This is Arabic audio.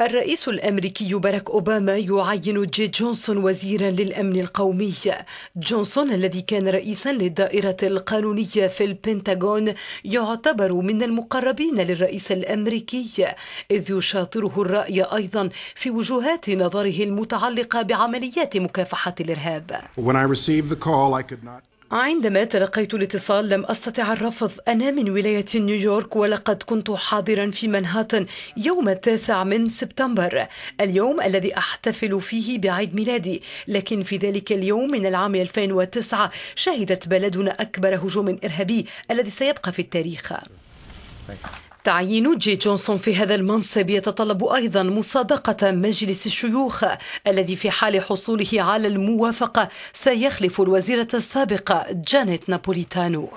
الرئيس الامريكي باراك اوباما يعين جي جونسون وزيرا للامن القومي جونسون الذي كان رئيسا للدائره القانونيه في البنتاغون يعتبر من المقربين للرئيس الامريكي اذ يشاطره الراي ايضا في وجهات نظره المتعلقه بعمليات مكافحه الارهاب عندما تلقيت الاتصال لم أستطع الرفض أنا من ولاية نيويورك ولقد كنت حاضرا في منهاتن يوم التاسع من سبتمبر اليوم الذي أحتفل فيه بعيد ميلادي لكن في ذلك اليوم من العام 2009 شهدت بلدنا أكبر هجوم إرهابي الذي سيبقى في التاريخ تعيين جي جونسون في هذا المنصب يتطلب أيضا مصادقة مجلس الشيوخ الذي في حال حصوله على الموافقة سيخلف الوزيرة السابقة جانيت نابوليتانو